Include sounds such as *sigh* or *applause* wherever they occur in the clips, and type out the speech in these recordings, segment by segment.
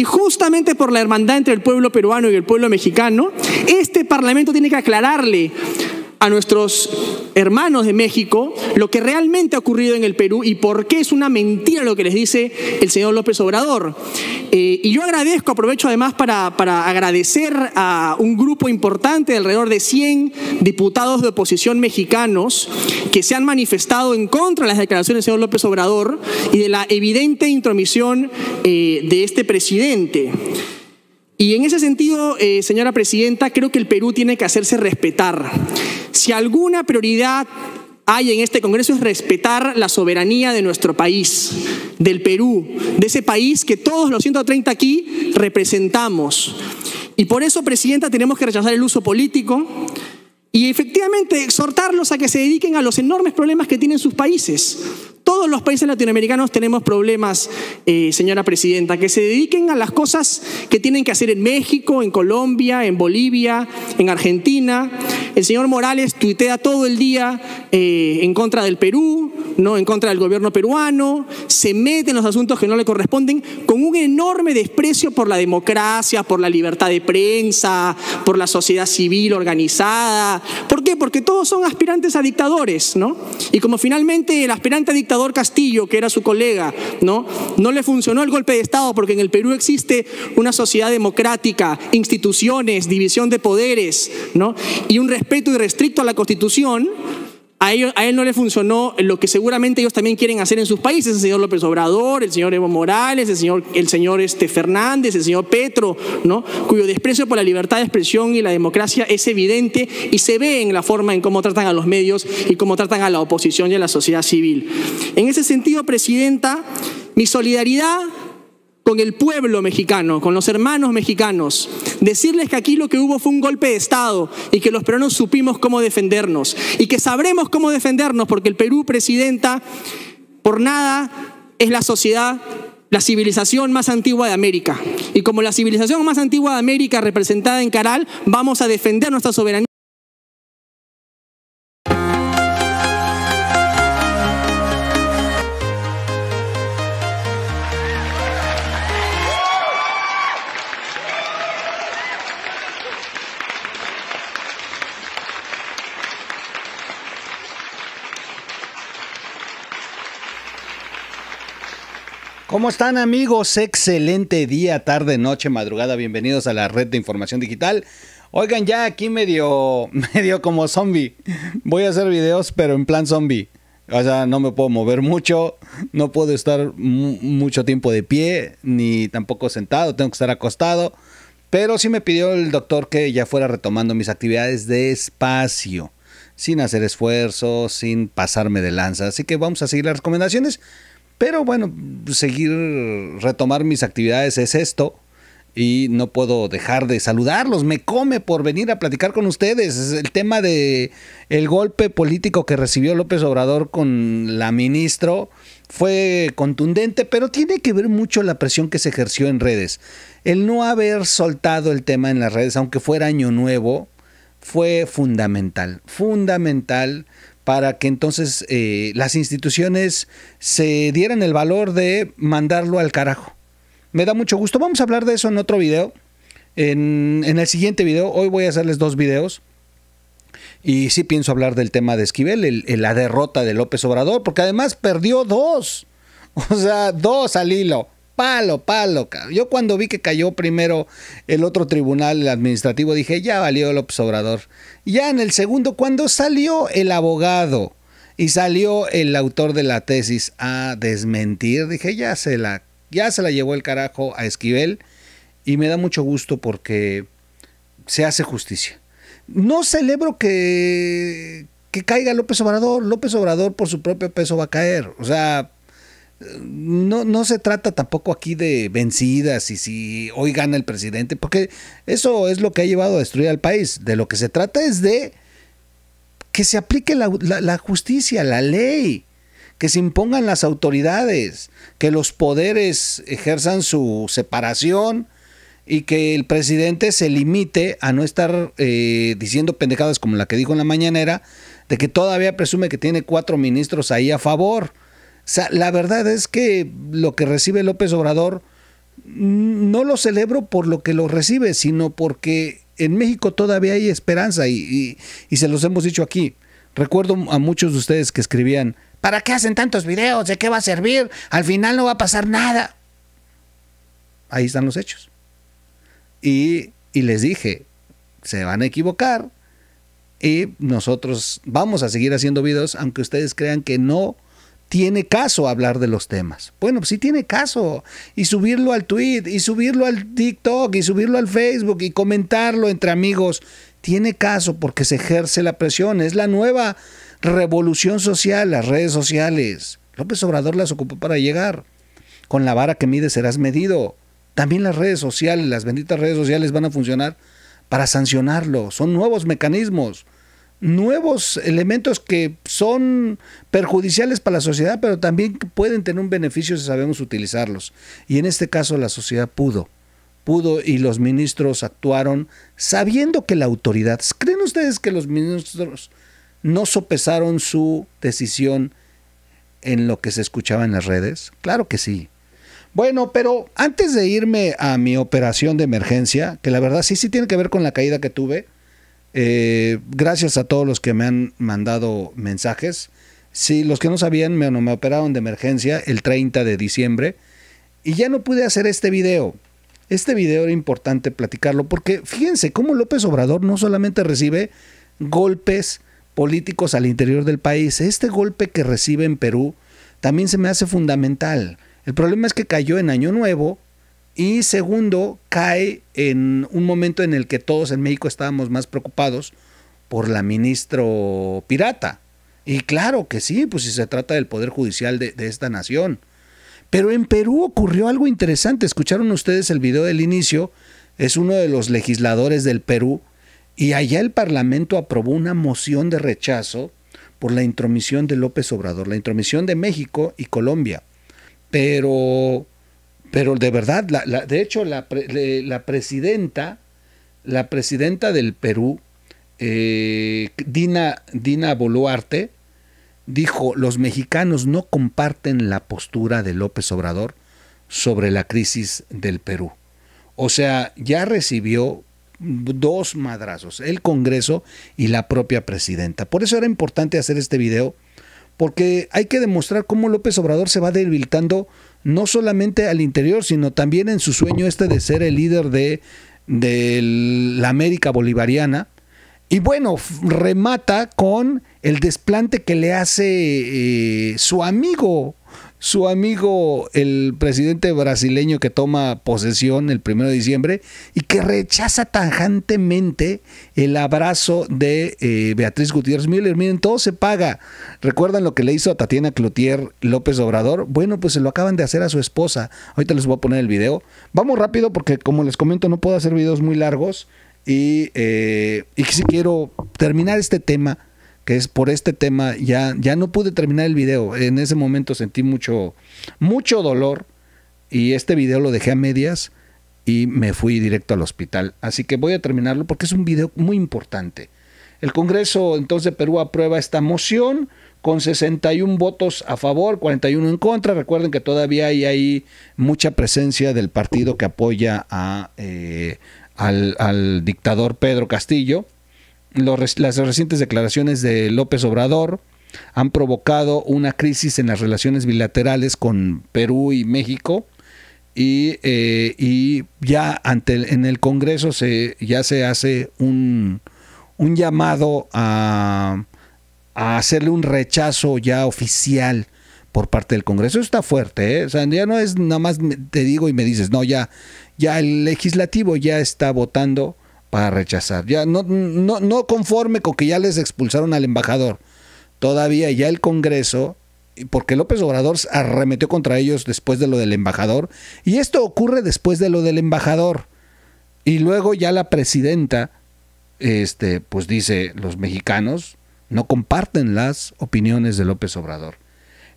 Y justamente por la hermandad entre el pueblo peruano y el pueblo mexicano, este Parlamento tiene que aclararle a nuestros hermanos de México lo que realmente ha ocurrido en el Perú y por qué es una mentira lo que les dice el señor López Obrador. Eh, y yo agradezco, aprovecho además para, agradecer a un grupo importante, de alrededor de 100 diputados de oposición mexicanos, que se han manifestado en contra de las declaraciones del señor López Obrador y de la evidente intromisión eh, de este presidente. Y en ese sentido, eh, señora presidenta, creo que el Perú tiene que hacerse respetar. Si alguna prioridad hay en este Congreso es respetar la soberanía de nuestro país, del Perú, de ese país que todos los 130 aquí representamos. Y por eso, Presidenta, tenemos que rechazar el uso político, y efectivamente exhortarlos a que se dediquen a los enormes problemas que tienen sus países. Todos los países latinoamericanos tenemos problemas, eh, señora presidenta, que se dediquen a las cosas que tienen que hacer en México, en Colombia, en Bolivia, en Argentina. El señor Morales tuitea todo el día eh, en contra del Perú, no en contra del gobierno peruano, se mete en los asuntos que no le corresponden con un enorme desprecio por la democracia, por la libertad de prensa, por la sociedad civil organizada, ¿Por qué? Porque todos son aspirantes a dictadores, ¿no? Y como finalmente el aspirante a dictador Castillo, que era su colega, ¿no? No le funcionó el golpe de Estado porque en el Perú existe una sociedad democrática, instituciones, división de poderes, ¿no? Y un respeto irrestricto a la Constitución, a, a él no le funcionó lo que seguramente ellos también quieren hacer en sus países, el señor López Obrador, el señor Evo Morales, el señor, el señor este Fernández, el señor Petro, ¿no? cuyo desprecio por la libertad de expresión y la democracia es evidente y se ve en la forma en cómo tratan a los medios y cómo tratan a la oposición y a la sociedad civil. En ese sentido, Presidenta, mi solidaridad con el pueblo mexicano, con los hermanos mexicanos, decirles que aquí lo que hubo fue un golpe de Estado y que los peruanos supimos cómo defendernos y que sabremos cómo defendernos porque el Perú, presidenta, por nada es la sociedad la civilización más antigua de América. Y como la civilización más antigua de América representada en Caral, vamos a defender nuestra soberanía. ¿Cómo están amigos? Excelente día, tarde, noche, madrugada. Bienvenidos a la red de información digital. Oigan, ya aquí medio, *laughs* medio como zombie. Voy a hacer videos, pero en plan zombie. O sea, no me puedo mover mucho, no puedo estar mucho tiempo de pie, ni tampoco sentado, tengo que estar acostado. Pero sí me pidió el doctor que ya fuera retomando mis actividades despacio, sin hacer esfuerzos, sin pasarme de lanza. Así que vamos a seguir las recomendaciones. Pero bueno, seguir, retomar mis actividades es esto. Y no puedo dejar de saludarlos. Me come por venir a platicar con ustedes. el tema de el golpe político que recibió López Obrador con la ministro fue contundente, pero tiene que ver mucho la presión que se ejerció en redes. El no haber soltado el tema en las redes, aunque fuera año nuevo, fue fundamental. Fundamental para que entonces eh, las instituciones se dieran el valor de mandarlo al carajo. Me da mucho gusto. Vamos a hablar de eso en otro video. En, el siguiente video, hoy voy a hacerles dos videos. Y sí pienso hablar del tema de Esquivel, la derrota de López Obrador, porque además perdió dos. *laughs* O sea, dos al hilo palo, palo. Yo cuando vi que cayó primero el otro tribunal el administrativo dije, ya valió López Obrador. Ya en el segundo, cuando salió el abogado y salió el autor de la tesis a desmentir, dije, ya se la, ya se la llevó el carajo a Esquivel y me da mucho gusto porque se hace justicia. No celebro que, que caiga López Obrador. López Obrador por su propio peso va a caer. O sea, no, no se trata tampoco aquí de vencidas y si hoy gana el presidente, porque eso es lo que ha llevado a destruir al país. De lo que se trata es de que se aplique la, justicia, la ley, que se impongan las autoridades, que los poderes ejerzan su separación y que el presidente se limite a no estar eh, diciendo pendejadas como la que dijo en la mañanera, de que todavía presume que tiene cuatro ministros ahí a favor la verdad es que lo que recibe López Obrador mm, no lo celebro por lo que lo recibe, sino porque en México todavía hay esperanza y, se los hemos dicho aquí. Recuerdo a muchos de ustedes que escribían, ¿para qué hacen tantos videos? ¿De qué va a servir? Al final no va a pasar nada. Ahí están los hechos. Y, y les dije, se van a equivocar y nosotros vamos a seguir haciendo videos aunque ustedes crean que no tiene caso hablar de los temas. Bueno, si pues sí tiene caso. Y subirlo al tweet, y subirlo al TikTok, y subirlo al Facebook, y comentarlo entre amigos. Tiene caso porque se ejerce la presión. Es la nueva revolución social, las redes sociales. López Obrador las ocupó para llegar. Con la vara que mide serás medido. También las redes sociales, las benditas redes sociales van a funcionar para sancionarlo. Son nuevos mecanismos nuevos elementos que son perjudiciales para la sociedad, pero también pueden tener un beneficio si sabemos utilizarlos. Y en este caso la sociedad pudo, pudo y los ministros actuaron sabiendo que la autoridad, ¿creen ustedes que los ministros no sopesaron su decisión en lo que se escuchaba en las redes? Claro que sí. Bueno, pero antes de irme a mi operación de emergencia, que la verdad sí, sí tiene que ver con la caída que tuve, eh, gracias a todos los que me han mandado mensajes. si los que no sabían, me, me operaron de emergencia el 30 de diciembre y ya no pude hacer este video. Este video era importante platicarlo porque fíjense cómo López Obrador no solamente recibe golpes políticos al interior del país, este golpe que recibe en Perú también se me hace fundamental. El problema es que cayó en Año Nuevo, y segundo, cae en un momento en el que todos en México estábamos más preocupados por la ministro pirata. Y claro que sí, pues si se trata del Poder Judicial de, esta nación. Pero en Perú ocurrió algo interesante. Escucharon ustedes el video del inicio. Es uno de los legisladores del Perú. Y allá el Parlamento aprobó una moción de rechazo por la intromisión de López Obrador, la intromisión de México y Colombia. Pero pero de verdad, la, de hecho, la, la, presidenta, la presidenta del Perú, eh, Dina, Dina Boluarte, dijo, los mexicanos no comparten la postura de López Obrador sobre la crisis del Perú. O sea, ya recibió dos madrazos, el Congreso y la propia presidenta. Por eso era importante hacer este video, porque hay que demostrar cómo López Obrador se va debilitando no solamente al interior, sino también en su sueño este de ser el líder de, de la América Bolivariana. Y bueno, remata con el desplante que le hace eh, su amigo su amigo, el presidente brasileño que toma posesión el 1 de diciembre y que rechaza tajantemente el abrazo de eh, Beatriz Gutiérrez Müller. Miren, todo se paga. ¿Recuerdan lo que le hizo a Tatiana Cloutier López Obrador? Bueno, pues se lo acaban de hacer a su esposa. Ahorita les voy a poner el video. Vamos rápido porque, como les comento, no puedo hacer videos muy largos y, eh, y si quiero terminar este tema que es por este tema, ya, ya no pude terminar el video. En ese momento sentí mucho, mucho dolor y este video lo dejé a medias y me fui directo al hospital. Así que voy a terminarlo porque es un video muy importante. El Congreso entonces de Perú aprueba esta moción con 61 votos a favor, 41 en contra. Recuerden que todavía hay ahí mucha presencia del partido que apoya a, eh, al, al dictador Pedro Castillo las recientes declaraciones de López Obrador han provocado una crisis en las relaciones bilaterales con Perú y México. Y, eh, ya ante en el Congreso se, ya se hace un, llamado a, a, hacerle un rechazo ya oficial por parte del Congreso. Eso está fuerte, ¿eh? o sea, ya no es nada más te digo y me dices, no, ya, ya el legislativo ya está votando para rechazar. Ya no, no, conforme con que ya les expulsaron al embajador. Todavía ya el Congreso porque López Obrador arremetió contra ellos después de lo del embajador. Y esto ocurre después de lo del embajador. Y luego ya la presidenta, este, pues dice, los mexicanos no comparten las opiniones de López Obrador.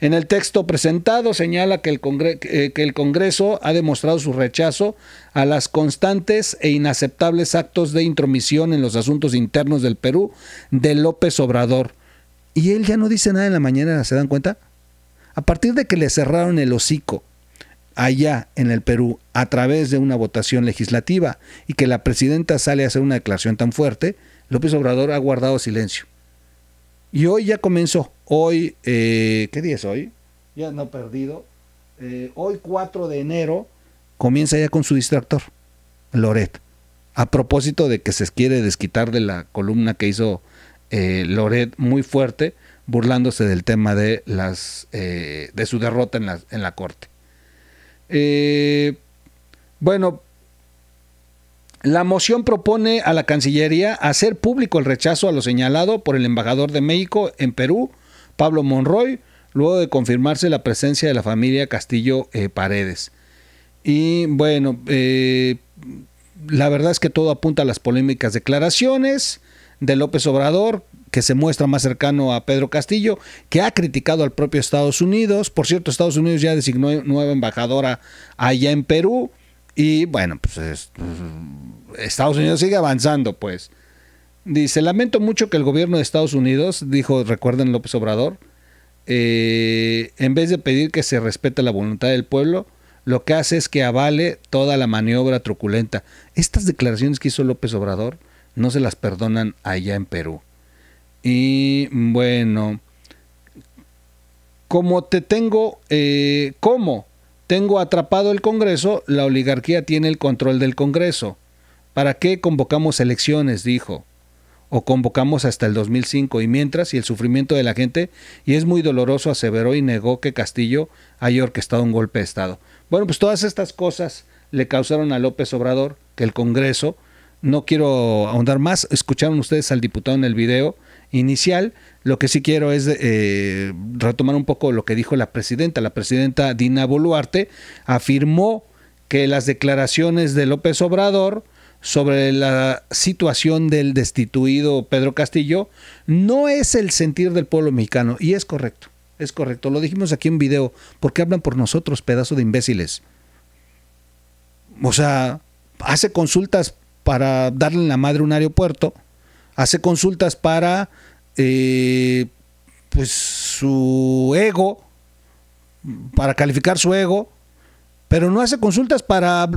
En el texto presentado señala eh, que el, Congreso ha demostrado su rechazo a las constantes e inaceptables actos de intromisión en los asuntos internos del Perú de López Obrador. Y él ya no dice nada en la mañana, ¿se dan cuenta? A partir de que le cerraron el hocico allá en el Perú a través de una votación legislativa y que la presidenta sale a hacer una declaración tan fuerte, López Obrador ha guardado silencio. Y hoy ya comenzó. Hoy, eh, ¿qué día es hoy? Ya no perdido. Eh, hoy 4 de enero comienza ya con su distractor, Loret. A propósito de que se quiere desquitar de la columna que hizo eh, Loret muy fuerte, burlándose del tema de las de su derrota en la, en la corte. bueno, la moción propone a la Cancillería hacer público el rechazo a lo señalado por el embajador de México en Perú, Pablo Monroy, luego de confirmarse la presencia de la familia Castillo eh, Paredes. Y bueno, eh, la verdad es que todo apunta a las polémicas declaraciones de López Obrador, que se muestra más cercano a Pedro Castillo, que ha criticado al propio Estados Unidos. Por cierto, Estados Unidos ya designó nueva embajadora allá en Perú. Y bueno, pues Estados Unidos sigue avanzando, pues. Dice, lamento mucho que el gobierno de Estados Unidos, dijo, recuerden López Obrador, eh, en vez de pedir que se respete la voluntad del pueblo, lo que hace es que avale toda la maniobra truculenta. Estas declaraciones que hizo López Obrador no se las perdonan allá en Perú. Y bueno, como te tengo, eh, ¿cómo? Tengo atrapado el Congreso, la oligarquía tiene el control del Congreso. ¿Para qué convocamos elecciones? dijo. O convocamos hasta el 2005 y mientras y el sufrimiento de la gente y es muy doloroso, aseveró y negó que Castillo haya orquestado un golpe de Estado. Bueno, pues todas estas cosas le causaron a López Obrador que el Congreso, no quiero ahondar más, escucharon ustedes al diputado en el video, inicial. Lo que sí quiero es eh, retomar un poco lo que dijo la presidenta. La presidenta Dina Boluarte afirmó que las declaraciones de López Obrador sobre la situación del destituido Pedro Castillo no es el sentir del pueblo mexicano. Y es correcto, es correcto. Lo dijimos aquí en video. porque hablan por nosotros, pedazo de imbéciles? O sea, hace consultas para darle en la madre un aeropuerto hace consultas para eh, pues su ego, para calificar su ego, pero no hace consultas para,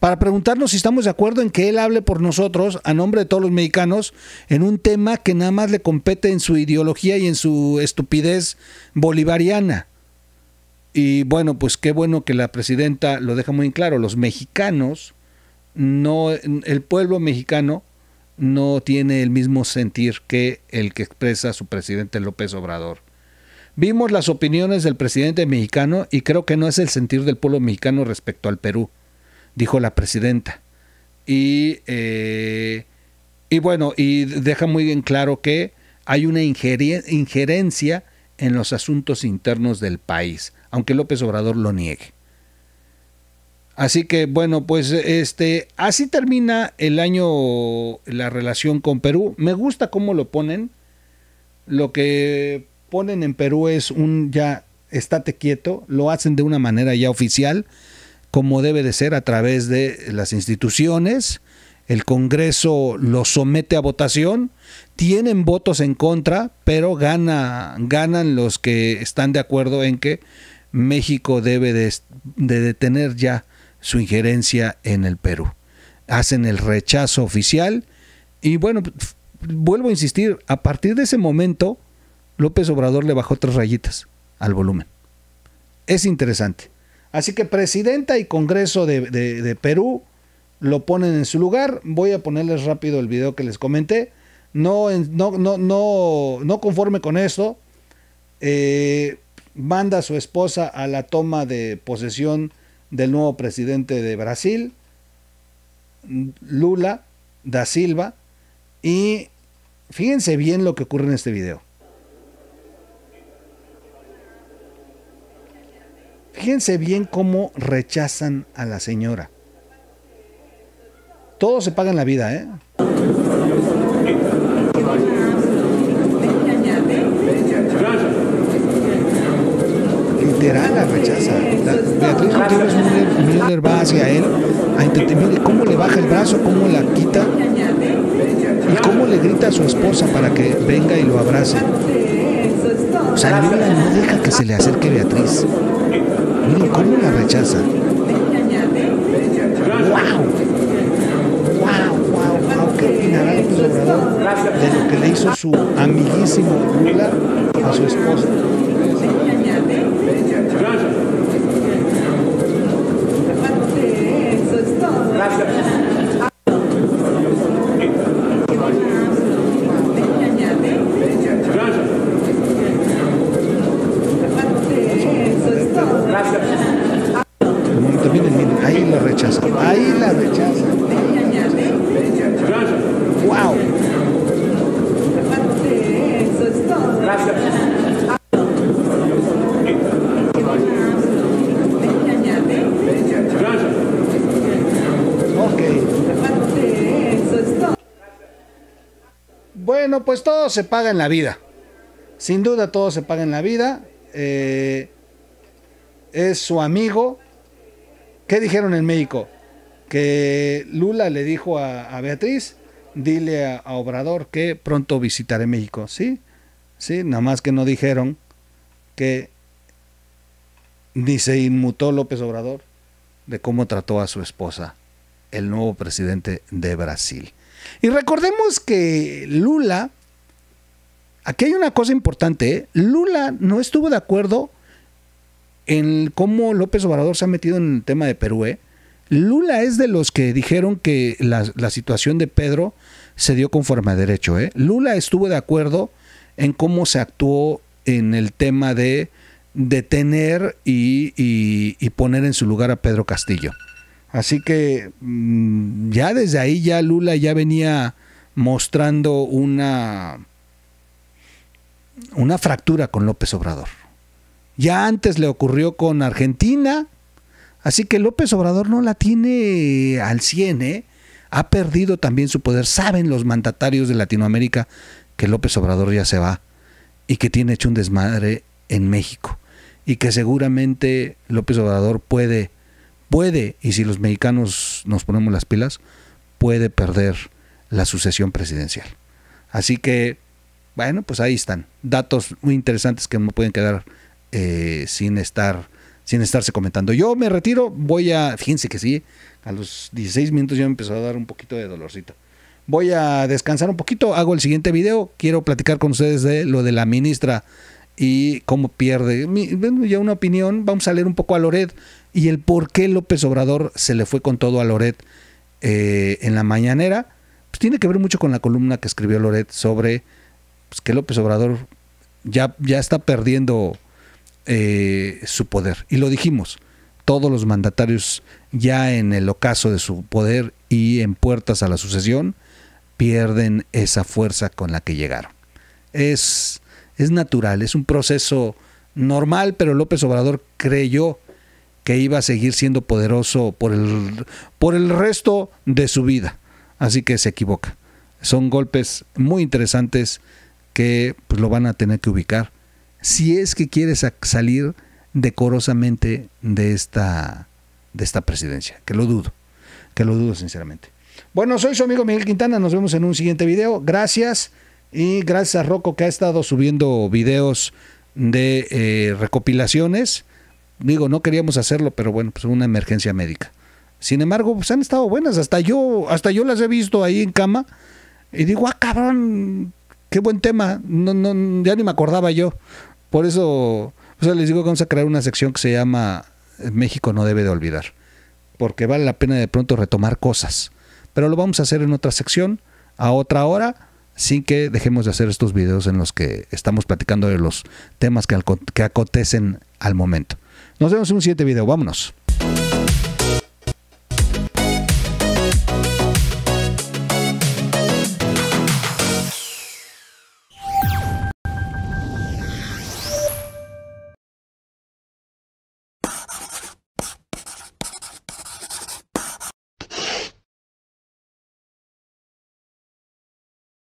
para preguntarnos si estamos de acuerdo en que él hable por nosotros, a nombre de todos los mexicanos, en un tema que nada más le compete en su ideología y en su estupidez bolivariana. Y bueno, pues qué bueno que la presidenta lo deja muy en claro, los mexicanos, no el pueblo mexicano no tiene el mismo sentir que el que expresa su presidente López Obrador. Vimos las opiniones del presidente mexicano y creo que no es el sentir del pueblo mexicano respecto al Perú, dijo la presidenta. Y, eh, bueno, y deja muy bien claro que hay una injerencia en los asuntos internos del país, aunque López Obrador lo niegue. Así que bueno, pues este, así termina el año la relación con Perú. Me gusta cómo lo ponen. Lo que ponen en Perú es un ya estate quieto, lo hacen de una manera ya oficial, como debe de ser a través de las instituciones. El Congreso lo somete a votación, tienen votos en contra, pero gana, ganan los que están de acuerdo en que México debe de, de detener ya su injerencia en el Perú. Hacen el rechazo oficial y bueno, vuelvo a insistir, a partir de ese momento, López Obrador le bajó tres rayitas al volumen. Es interesante. Así que presidenta y Congreso de, Perú lo ponen en su lugar. Voy a ponerles rápido el video que les comenté. No, no, no, conforme con eso. Eh, manda a su esposa a la toma de posesión del nuevo presidente de Brasil, Lula da Silva, y fíjense bien lo que ocurre en este video. Fíjense bien cómo rechazan a la señora. todo se paga en la vida, ¿eh? literal la rechaza. Beatriz Gutiérrez Müller, va hacia él a intentar, mire cómo le baja el brazo, cómo la quita y cómo le grita a su esposa para que venga y lo abrace. O sea, Müller no deja que se le acerque Beatriz. mire cómo la rechaza. ¡Wow! ¡Wow, wow, wow! wow qué pues, de lo que le hizo su amiguísimo Lula a su esposa? pues todo se paga en la vida. Sin duda todo se paga en la vida. Eh, es su amigo. ¿Qué dijeron en México? Que Lula le dijo a, Beatriz, dile a, Obrador que pronto visitaré México. ¿Sí? Sí, nada más que no dijeron que ni se inmutó López Obrador de cómo trató a su esposa, el nuevo presidente de Brasil. Y recordemos que Lula aquí hay una cosa importante. ¿eh? Lula no estuvo de acuerdo en cómo López Obrador se ha metido en el tema de Perú. ¿eh? Lula es de los que dijeron que la, situación de Pedro se dio conforme a derecho. ¿eh? Lula estuvo de acuerdo en cómo se actuó en el tema de detener y, y poner en su lugar a Pedro Castillo. Así que mm, ya desde ahí ya Lula ya venía mostrando una una fractura con López Obrador. Ya antes le ocurrió con Argentina, así que López Obrador no la tiene al 100, ¿eh? ha perdido también su poder. Saben los mandatarios de Latinoamérica que López Obrador ya se va y que tiene hecho un desmadre en México y que seguramente López Obrador puede, puede, y si los mexicanos nos ponemos las pilas, puede perder la sucesión presidencial. Así que bueno, pues ahí están. Datos muy interesantes que me pueden quedar eh, sin estar sin estarse comentando. Yo me retiro, voy a, fíjense que sí, a los 16 minutos ya me empezó a dar un poquito de dolorcito. Voy a descansar un poquito, hago el siguiente video, quiero platicar con ustedes de lo de la ministra y cómo pierde. ya una opinión, vamos a leer un poco a Loret y el por qué López Obrador se le fue con todo a Loret eh, en la mañanera. Pues tiene que ver mucho con la columna que escribió Loret sobre pues, que López Obrador ya, ya está perdiendo eh, su poder. Y lo dijimos, todos los mandatarios ya en el ocaso de su poder y en puertas a la sucesión pierden esa fuerza con la que llegaron. Es, es natural, es un proceso normal, pero López Obrador creyó que iba a seguir siendo poderoso por por el resto de su vida. Así que se equivoca. Son golpes muy interesantes que pues, lo van a tener que ubicar. Si es que quieres salir decorosamente de esta, de esta presidencia, que lo dudo, que lo dudo sinceramente. Bueno, soy su amigo Miguel Quintana, nos vemos en un siguiente video. Gracias y gracias a Rocco que ha estado subiendo videos de eh, recopilaciones. Digo, no queríamos hacerlo, pero bueno, pues una emergencia médica. Sin embargo, pues han estado buenas, hasta yo, hasta yo las he visto ahí en cama y digo, ah, cabrón, qué buen tema. No, no, ya ni me acordaba yo. Por eso, les digo que vamos a crear una sección que se llama México no debe de olvidar. Porque vale la pena de pronto retomar cosas. Pero lo vamos a hacer en otra sección, a otra hora, sin que dejemos de hacer estos videos en los que estamos platicando de los temas que, que acontecen al momento. Nos vemos en un siguiente video. Vámonos.